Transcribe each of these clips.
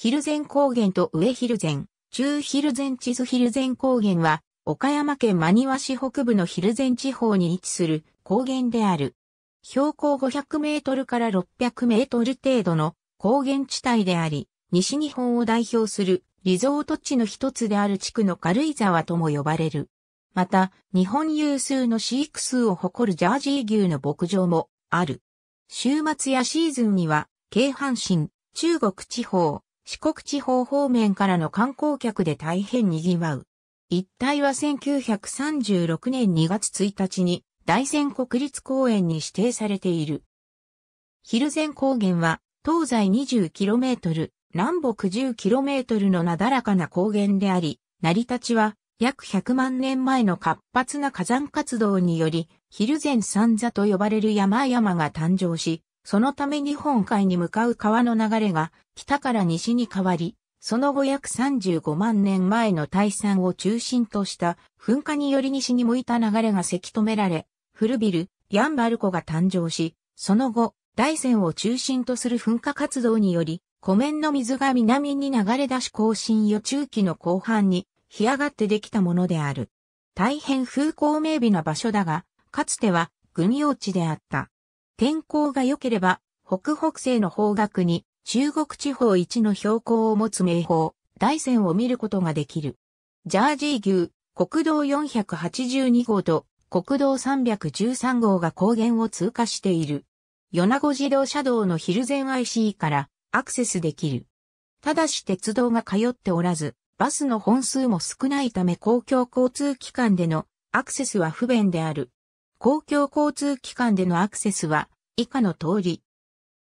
ヒルゼン高原と上ヒルゼン、中ヒルゼン地図ヒルゼン高原は、岡山県真庭市北部のヒルゼン地方に位置する高原である。標高500メートルから600メートル程度の高原地帯であり、西日本を代表するリゾート地の一つである地区の軽井沢とも呼ばれる。また、日本有数の飼育数を誇るジャージー牛の牧場もある。週末やシーズンには、京阪神、中国地方、四国地方方面からの観光客で大変賑わう。一帯は1936年2月1日に大仙国立公園に指定されている。昼前高原は東西 20km、南北 10km のなだらかな高原であり、成り立ちは約100万年前の活発な火山活動により、昼前三座と呼ばれる山々が誕生し、そのため日本海に向かう川の流れが北から西に変わり、その後約35万年前の大山を中心とした噴火により西に向いた流れがせき止められ、フルビル、ヤンバルコが誕生し、その後、大山を中心とする噴火活動により、湖面の水が南に流れ出し更新予中期の後半に、干上がってできたものである。大変風光明媚な場所だが、かつては軍用地であった。天候が良ければ、北北西の方角に中国地方一の標高を持つ名峰、大山を見ることができる。ジャージー牛、国道482号と国道313号が高原を通過している。米子自動車道のヒルゼン IC からアクセスできる。ただし鉄道が通っておらず、バスの本数も少ないため公共交通機関でのアクセスは不便である。公共交通機関でのアクセスは以下の通り。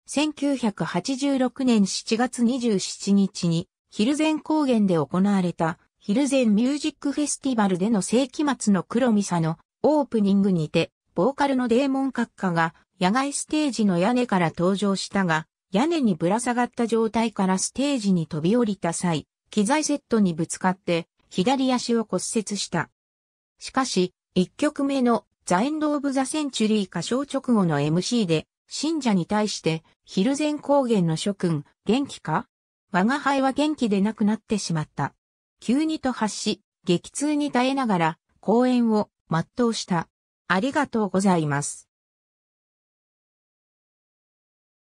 1986年7月27日にヒルゼン高原で行われたヒルゼンミュージックフェスティバルでの世紀末の黒ミサのオープニングにて、ボーカルのデーモン閣下が野外ステージの屋根から登場したが、屋根にぶら下がった状態からステージに飛び降りた際、機材セットにぶつかって左足を骨折した。しかし、一曲目のザ・エンド・オブ・ザ・センチュリー歌唱直後の MC で、信者に対して、ヒルゼン高原の諸君、元気か我が輩は元気でなくなってしまった。急にと発し、激痛に耐えながら、公演を全うした。ありがとうございます。